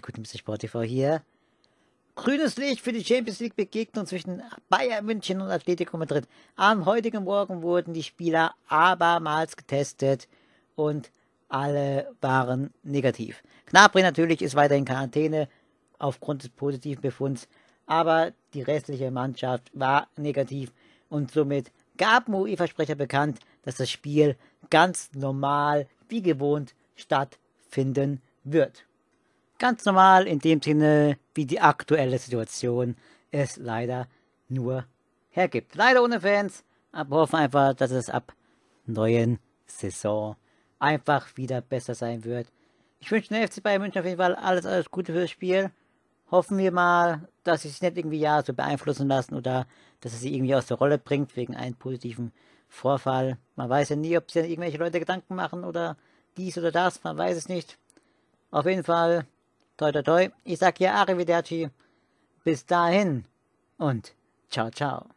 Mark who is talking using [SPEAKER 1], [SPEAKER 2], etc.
[SPEAKER 1] gut, ein bisschen Spotify hier. Grünes Licht für die Champions League Begegnung zwischen Bayern München und Atletico Madrid. Am heutigen Morgen wurden die Spieler abermals getestet und alle waren negativ. Knapri natürlich ist weiter in Quarantäne aufgrund des positiven Befunds, aber die restliche Mannschaft war negativ und somit gab ein uefa bekannt, dass das Spiel ganz normal wie gewohnt stattfinden wird. Ganz normal in dem Sinne, wie die aktuelle Situation es leider nur hergibt. Leider ohne Fans, aber hoffen einfach, dass es ab neuen Saison einfach wieder besser sein wird. Ich wünsche den FC Bayern München auf jeden Fall alles, alles Gute fürs Spiel. Hoffen wir mal, dass sie sich nicht irgendwie ja so beeinflussen lassen oder dass es sie irgendwie aus der Rolle bringt wegen einem positiven Vorfall. Man weiß ja nie, ob sie irgendwelche Leute Gedanken machen oder dies oder das, man weiß es nicht. Auf jeden Fall Toi, toi, toi. Ich sag hier Arrivederci. Bis dahin und ciao, ciao.